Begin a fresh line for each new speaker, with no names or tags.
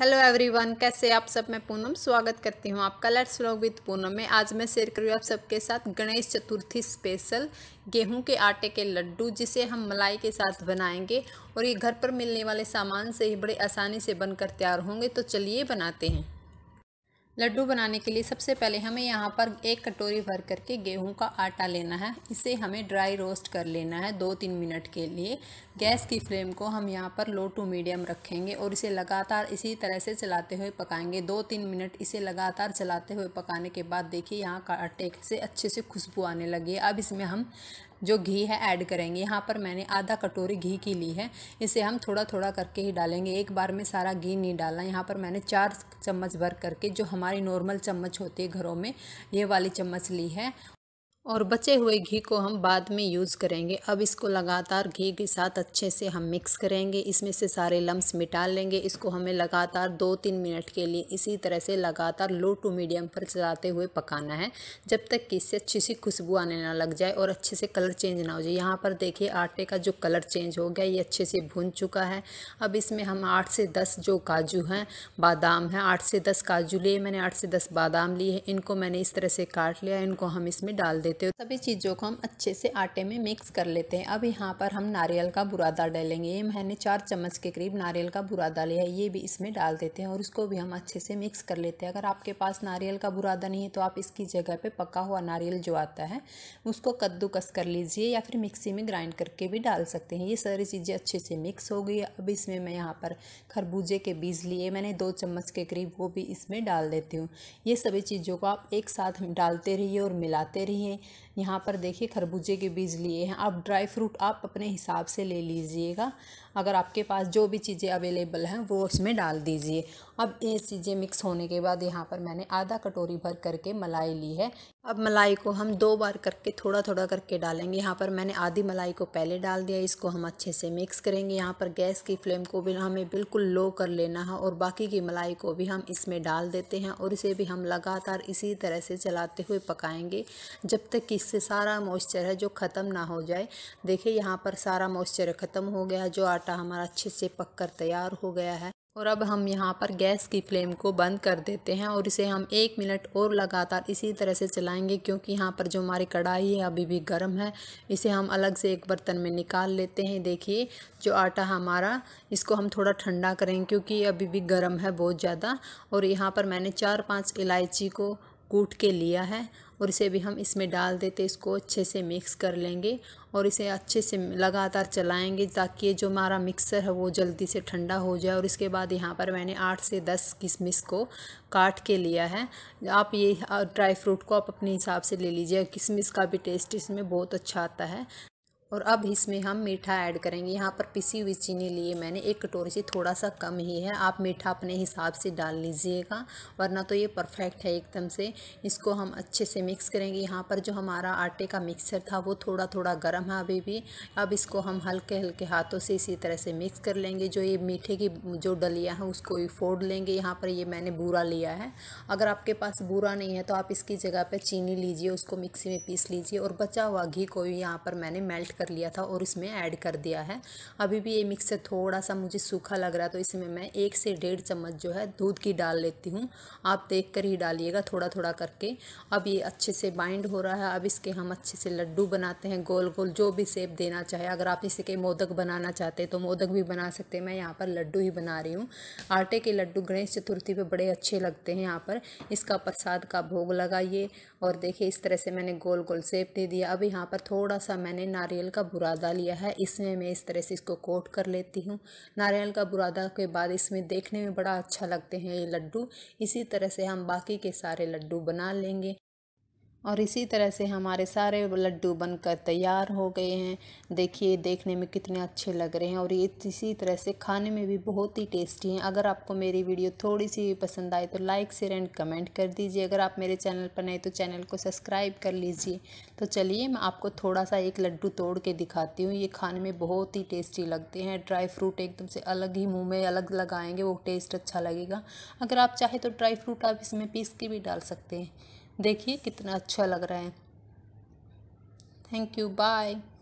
hello everyone कैसे आप सब मैं पूनम स्वागत करती हूँ आपका लेट्स व्लॉग विद पूनम में आज मैं शेयर करूँ आप सबके साथ गणेश चतुर्थी स्पेशल गेहूं के आटे के लड्डू जिसे हम मलाई के साथ बनाएंगे और ये घर पर मिलने वाले सामान से ही बड़े आसानी से बनकर तैयार होंगे तो चलिए बनाते हैं लड्डू बनाने के लिए सबसे पहले हमें यहाँ पर एक कटोरी भर करके गेहूं का आटा लेना है इसे हमें ड्राई रोस्ट कर लेना है दो तीन मिनट के लिए गैस की फ्लेम को हम यहाँ पर लो टू मीडियम रखेंगे और इसे लगातार इसी तरह से चलाते हुए पकाएंगे दो तीन मिनट इसे लगातार चलाते हुए पकाने के बाद देखिए यहाँ का आटे से अच्छे से खुशबू आने लगी अब इसमें हम जो घी है ऐड करेंगे यहाँ पर मैंने आधा कटोरी घी की ली है इसे हम थोड़ा थोड़ा करके ही डालेंगे एक बार में सारा घी नहीं डालना यहाँ पर मैंने चार चम्मच भर करके जो हमारी नॉर्मल चम्मच होती है घरों में ये वाली चम्मच ली है और बचे हुए घी को हम बाद में यूज़ करेंगे अब इसको लगातार घी के साथ अच्छे से हम मिक्स करेंगे इसमें से सारे लम्स मिटा लेंगे इसको हमें लगातार दो तीन मिनट के लिए इसी तरह से लगातार लो टू मीडियम पर चलाते हुए पकाना है जब तक कि इससे अच्छी सी खुशबू आने ना लग जाए और अच्छे से कलर चेंज ना हो जाए यहाँ पर देखिए आटे का जो कलर चेंज हो गया ये अच्छे से भून चुका है अब इसमें हम आठ से दस जो काजू हैं बादाम हैं आठ से दस काजू लिए मैंने आठ से दस बादाम लिए हैं इनको मैंने इस तरह से काट लिया इनको हम इसमें डाल देते लेते हो सभी चीज़ों को हम अच्छे से आटे में मिक्स कर लेते हैं अब यहाँ पर हम नारियल का बुरादा डालेंगे ये मैंने चार चम्मच के करीब नारियल का बुरादा लिया है ये भी इसमें डाल देते हैं और इसको भी हम अच्छे से मिक्स कर लेते हैं अगर आपके पास नारियल का बुरादा नहीं है तो आप इसकी जगह पर पका हुआ नारियल जो आता है उसको कद्दूकस कर लीजिए या फिर मिक्सी में ग्राइंड करके भी डाल सकते हैं ये सारी चीज़ें अच्छे से मिक्स हो गई है अब इसमें मैं यहाँ पर खरबूजे के बीज लिए मैंने दो चम्मच के करीब वो भी इसमें डाल देती हूँ ये सभी चीज़ों को आप एक साथ डालते रहिए और मिलाते रहिए यहाँ पर देखिए खरबूजे के बीज लिए हैं आप ड्राई फ्रूट आप अपने हिसाब से ले लीजिएगा अगर आपके पास जो भी चीज़ें अवेलेबल हैं वो उसमें डाल दीजिए अब ये चीज़ें मिक्स होने के बाद यहाँ पर मैंने आधा कटोरी भर करके मलाई ली है अब मलाई को हम दो बार करके थोड़ा थोड़ा करके डालेंगे यहाँ पर मैंने आधी मलाई को पहले डाल दिया इसको हम अच्छे से मिक्स करेंगे यहाँ पर गैस की फ्लेम को भी हमें बिल्कुल लो कर लेना है और बाकी की मलाई को भी हम इसमें डाल देते हैं और इसे भी हम लगातार इसी तरह से चलाते हुए पकाएंगे जब तक कि इससे सारा मॉइस्चर है जो ख़त्म ना हो जाए देखिए यहाँ पर सारा मॉइस्चर ख़त्म हो गया है जो आटा हमारा अच्छे से पक कर तैयार हो गया है और अब हम यहाँ पर गैस की फ्लेम को बंद कर देते हैं और इसे हम एक मिनट और लगातार इसी तरह से चलाएंगे क्योंकि यहाँ पर जो हमारी कढ़ाई है अभी भी गर्म है इसे हम अलग से एक बर्तन में निकाल लेते हैं देखिए जो आटा हमारा इसको हम थोड़ा ठंडा करेंगे क्योंकि अभी भी गर्म है बहुत ज़्यादा और यहाँ पर मैंने चार पाँच इलायची को कूट के लिया है और इसे भी हम इसमें डाल देते इसको अच्छे से मिक्स कर लेंगे और इसे अच्छे से लगातार चलाएंगे ताकि ये जो हमारा मिक्सर है वो जल्दी से ठंडा हो जाए और इसके बाद यहाँ पर मैंने आठ से दस किशमिश को काट के लिया है आप ये ड्राई फ्रूट को आप अपने हिसाब से ले लीजिए किशमिश का भी टेस्ट इसमें बहुत अच्छा आता है और अब इसमें हम मीठा ऐड करेंगे यहाँ पर पिसी हुई चीनी लिए मैंने एक कटोरी से थोड़ा सा कम ही है आप मीठा अपने हिसाब से डाल लीजिएगा वरना तो ये परफेक्ट है एकदम से इसको हम अच्छे से मिक्स करेंगे यहाँ पर जो हमारा आटे का मिक्सर था वो थोड़ा थोड़ा गर्म है अभी भी अब इसको हम हल्के हल्के हाथों से इसी तरह से मिक्स कर लेंगे जो ये मीठे की जो डलिया है उसको भी फोड़ लेंगे यहाँ पर ये मैंने बूरा लिया है अगर आपके पास बूरा नहीं है तो आप इसकी जगह पर चीनी लीजिए उसको मिक्सी में पीस लीजिए और बचा हुआ घी को भी यहाँ पर मैंने मेल्ट कर लिया था और इसमें ऐड कर दिया है अभी भी ये मिक्सर थोड़ा सा मुझे सूखा लग रहा है तो इसमें मैं एक से डेढ़ चम्मच जो है दूध की डाल लेती हूँ आप देख कर ही डालिएगा थोड़ा थोड़ा करके अब ये अच्छे से बाइंड हो रहा है अब इसके हम अच्छे से लड्डू बनाते हैं गोल गोल जो भी सेप देना चाहे अगर आप इसे के मोदक बनाना चाहते हैं तो मोदक भी बना सकते हैं मैं यहाँ पर लड्डू ही बना रही हूँ आटे के लड्डू गणेश चतुर्थी पे बड़े अच्छे लगते हैं यहाँ पर इसका प्रसाद का भोग लगाइए और देखिए इस तरह से मैंने गोल गोल सेप दे दिया अब यहाँ पर थोड़ा सा मैंने नारियल नारियल का बुरादा लिया है इसमें मैं इस तरह से इसको कोट कर लेती हूँ नारियल का बुरादा के बाद इसमें देखने में बड़ा अच्छा लगते हैं ये लड्डू इसी तरह से हम बाकी के सारे लड्डू बना लेंगे और इसी तरह से हमारे सारे लड्डू बनकर तैयार हो गए हैं देखिए देखने में कितने अच्छे लग रहे हैं और ये इसी तरह से खाने में भी बहुत ही टेस्टी हैं अगर आपको मेरी वीडियो थोड़ी सी भी पसंद आए तो लाइक शेयर एंड कमेंट कर दीजिए अगर आप मेरे चैनल पर नए तो चैनल को सब्सक्राइब कर लीजिए तो चलिए मैं आपको थोड़ा सा एक लड्डू तोड़ के दिखाती हूँ ये खाने में बहुत ही टेस्टी लगते हैं ड्राई फ्रूट एकदम से अलग ही मुँह में अलग लगाएँगे वो टेस्ट अच्छा लगेगा अगर आप चाहें तो ड्राई फ्रूट आप इसमें पीस के भी डाल सकते हैं देखिए कितना अच्छा लग रहा है थैंक यू बाय